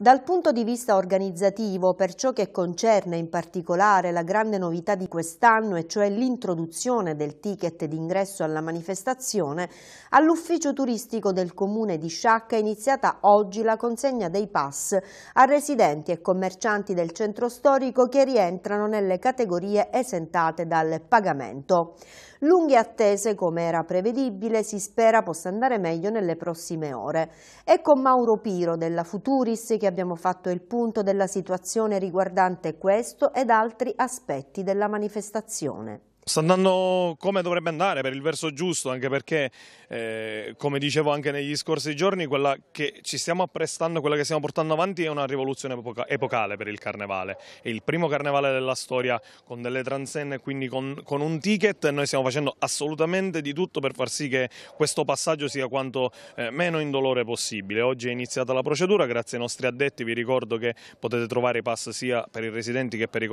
Dal punto di vista organizzativo, per ciò che concerne in particolare la grande novità di quest'anno, e cioè l'introduzione del ticket d'ingresso alla manifestazione, all'ufficio turistico del comune di Sciacca è iniziata oggi la consegna dei pass a residenti e commercianti del centro storico che rientrano nelle categorie esentate dal pagamento. Lunghe attese, come era prevedibile, si spera possa andare meglio nelle prossime ore. E con Mauro Piro della Futuris che abbiamo fatto il punto della situazione riguardante questo ed altri aspetti della manifestazione sta andando come dovrebbe andare, per il verso giusto, anche perché, eh, come dicevo anche negli scorsi giorni, quella che ci stiamo apprestando, quella che stiamo portando avanti è una rivoluzione epocale per il carnevale. È il primo carnevale della storia con delle transenne, quindi con, con un ticket e noi stiamo facendo assolutamente di tutto per far sì che questo passaggio sia quanto eh, meno indolore possibile. Oggi è iniziata la procedura, grazie ai nostri addetti vi ricordo che potete trovare i pass sia per i residenti che per i,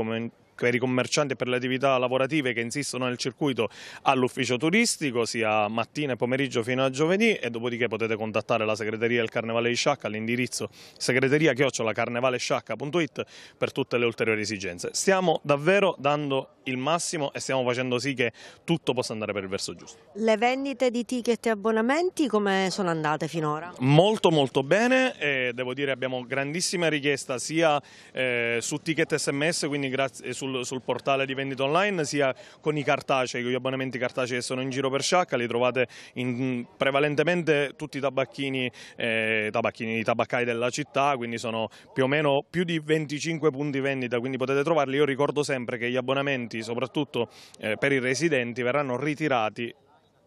per i commercianti e per le attività lavorative che insistono nel circuito all'ufficio turistico sia mattina e pomeriggio fino a giovedì e dopodiché potete contattare la segreteria del Carnevale di Sciacca all'indirizzo segreteria-carnevalesciacca.it per tutte le ulteriori esigenze. Stiamo davvero dando il massimo e stiamo facendo sì che tutto possa andare per il verso giusto. Le vendite di ticket e abbonamenti come sono andate finora? Molto molto bene, e devo dire abbiamo grandissima richiesta sia eh, su ticket sms quindi grazie, su sul, sul, portale di vendita online sia con i cartacei, con gli abbonamenti cartacei che sono in giro per sciacca, li trovate in, prevalentemente tutti i tabacchini, eh, tabacchini, i tabaccai della città, quindi sono più o meno più di 25 punti vendita, quindi potete trovarli. Io ricordo sempre che gli abbonamenti, soprattutto eh, per i residenti, verranno ritirati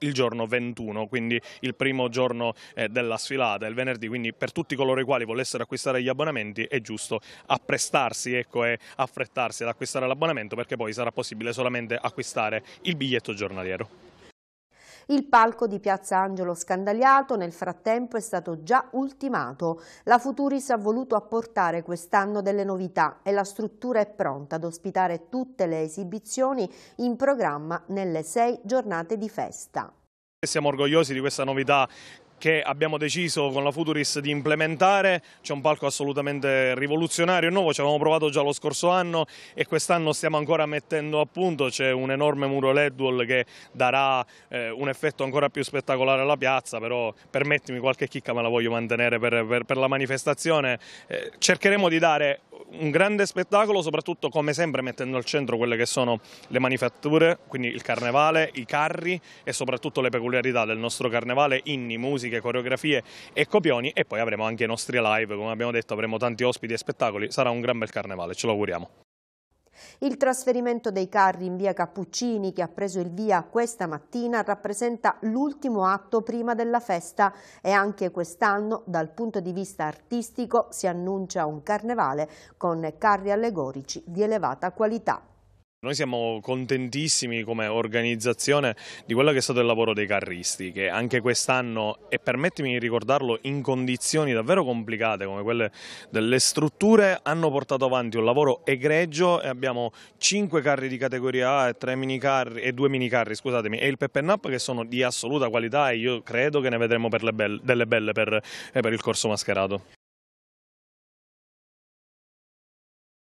il giorno 21, quindi il primo giorno eh, della sfilata, il venerdì, quindi per tutti coloro i quali volessero acquistare gli abbonamenti è giusto apprestarsi ecco, e affrettarsi ad acquistare l'abbonamento perché poi sarà possibile solamente acquistare il biglietto giornaliero. Il palco di Piazza Angelo Scandagliato nel frattempo è stato già ultimato. La Futuris ha voluto apportare quest'anno delle novità e la struttura è pronta ad ospitare tutte le esibizioni in programma nelle sei giornate di festa. Siamo orgogliosi di questa novità che abbiamo deciso con la Futuris di implementare, c'è un palco assolutamente rivoluzionario, nuovo, ci avevamo provato già lo scorso anno e quest'anno stiamo ancora mettendo a punto, c'è un enorme muro LED wall che darà eh, un effetto ancora più spettacolare alla piazza, però permettimi qualche chicca me la voglio mantenere per, per, per la manifestazione, eh, cercheremo di dare un grande spettacolo, soprattutto come sempre mettendo al centro quelle che sono le manifatture, quindi il carnevale, i carri e soprattutto le peculiarità del nostro carnevale, inni, musiche, coreografie e copioni e poi avremo anche i nostri live, come abbiamo detto avremo tanti ospiti e spettacoli, sarà un gran bel carnevale, ce lo auguriamo. Il trasferimento dei carri in via Cappuccini, che ha preso il via questa mattina, rappresenta l'ultimo atto prima della festa e anche quest'anno, dal punto di vista artistico, si annuncia un carnevale con carri allegorici di elevata qualità. Noi siamo contentissimi come organizzazione di quello che è stato il lavoro dei carristi che anche quest'anno, e permettimi di ricordarlo, in condizioni davvero complicate come quelle delle strutture hanno portato avanti un lavoro egregio e abbiamo 5 carri di categoria A e, 3 minicarri, e 2 minicarri scusatemi, e il Peppernap che sono di assoluta qualità e io credo che ne vedremo delle belle per, eh, per il corso mascherato.